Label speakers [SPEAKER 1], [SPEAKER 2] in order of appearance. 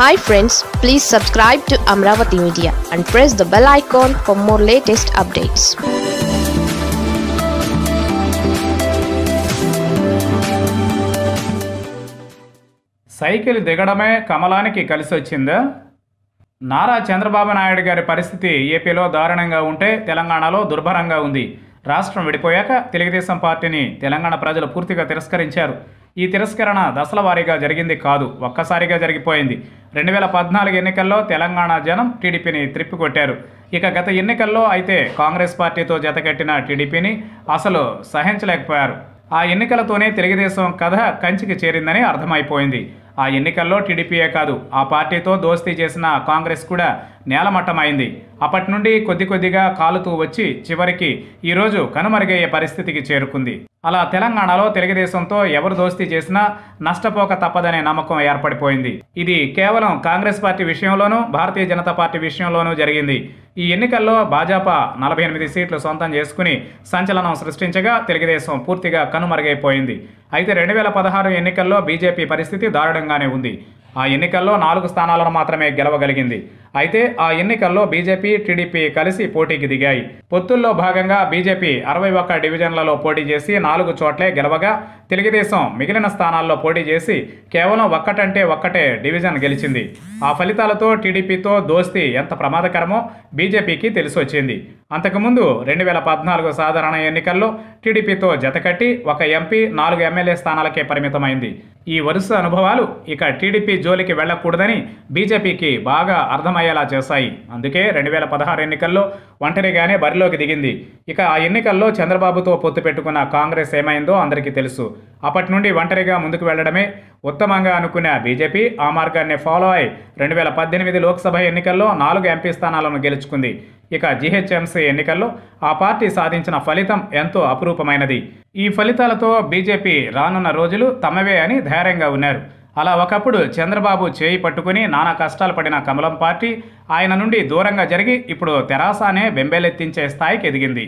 [SPEAKER 1] hi friends please subscribe to Amaravati media and press the bell icon for more latest updates cycle దిగడమే కమలానికి కలిసి వచ్చిందా నారా చంద్రబాబు నాయుడు గారి పరిస్థితి ఏపీలో దారుణంగా ఉంటే తెలంగాణలో దుర్భరంగా ఉంది రాష్ట్రం విడిపోయాక తెలుగుదేశం పార్టీని తెలంగాణ ప్రజలు పూర్తిగా తిరస్కరించారు ఈ తిరస్కరణ దశల వారీగా జరిగింది కాదు ఒక్కసారిగా జరిగిపోయింది రెండు వేల పద్నాలుగు ఎన్నికల్లో తెలంగాణ జనం టీడీపీని త్రిప్పికొట్టారు ఇక గత ఎన్నికల్లో అయితే కాంగ్రెస్ పార్టీతో జతకట్టిన టీడీపీని అసలు సహించలేకపోయారు ఆ ఎన్నికలతోనే తెలుగుదేశం కథ కంచికి చేరిందని అర్థమైపోయింది ఆ ఎన్నికల్లో టీడీపీయే కాదు ఆ పార్టీతో దోస్తీ చేసిన కాంగ్రెస్ కూడా నేలమట్టమైంది అప్పటి నుండి కొద్ది కొద్దిగా కాలుతూ వచ్చి చివరికి ఈరోజు కనుమరుగయ్యే పరిస్థితికి చేరుకుంది అలా తెలంగాణలో తెలుగుదేశంతో ఎవరు దోస్తీ చేసినా నష్టపోక తప్పదనే నమ్మకం ఏర్పడిపోయింది ఇది కేవలం కాంగ్రెస్ పార్టీ విషయంలోనూ భారతీయ జనతా పార్టీ విషయంలోనూ జరిగింది ఈ ఎన్నికల్లో భాజపా నలభై ఎనిమిది సీట్లు సొంతం చేసుకుని సంచలనం సృష్టించగా తెలుగుదేశం పూర్తిగా కనుమరుగైపోయింది అయితే రెండు వేల పదహారు ఎన్నికల్లో బీజేపీ పరిస్థితి దారుణంగానే ఉంది ఆ ఎన్నికల్లో నాలుగు స్థానాలను మాత్రమే గెలవగలిగింది అయితే ఆ ఎన్నికల్లో బీజేపీ టీడీపీ కలిసి పోటీకి దిగాయి పొత్తుల్లో భాగంగా బీజేపీ అరవై ఒక్క డివిజన్లలో పోటీ చేసి నాలుగు చోట్లే గెలవగా తెలుగుదేశం మిగిలిన స్థానాల్లో పోటీ చేసి కేవలం ఒక్కటంటే ఒక్కటే డివిజన్ గెలిచింది ఆ ఫలితాలతో టీడీపీతో దోస్తి ఎంత ప్రమాదకరమో బీజేపీకి తెలిసొచ్చింది అంతకుముందు రెండు వేల పద్నాలుగు సాధారణ ఎన్నికల్లో టీడీపీతో జతకట్టి ఒక ఎంపీ నాలుగు ఎమ్మెల్యే స్థానాలకే పరిమితమైంది ఈ వరుస అనుభవాలు ఇక టీడీపీ జోలికి వెళ్లకూడదని బీజేపీకి బాగా అర్థమయ్యేలా చేశాయి అందుకే రెండు వేల పదహారు ఎన్నికల్లో ఒంటరిగానే బరిలోకి దిగింది ఇక ఆ ఎన్నికల్లో చంద్రబాబుతో పొత్తు పెట్టుకున్న కాంగ్రెస్ ఏమైందో అందరికీ తెలుసు అప్పటి నుండి ఒంటరిగా ముందుకు వెళ్లడమే ఉత్తమంగా అనుకున్న బీజేపీ ఆ మార్గాన్ని ఫాలో అయి రెండు వేల పద్దెనిమిది లోక్సభ ఎన్నికల్లో నాలుగు ఎంపీ స్థానాలను గెలుచుకుంది ఇక జీహెచ్ఎంసీ ఎన్నికల్లో ఆ పార్టీ సాధించిన ఫలితం ఎంతో అపురూపమైనది ఈ ఫలితాలతో బీజేపీ రానున్న రోజులు తమవే అని ధైర్యంగా ఉన్నారు అలా ఒకప్పుడు చంద్రబాబు చేయి పట్టుకుని నానా కష్టాలు పడిన కమలం పార్టీ ఆయన నుండి దూరంగా జరిగి ఇప్పుడు తెరాసానే బెంబేలెత్తించే స్థాయికి ఎదిగింది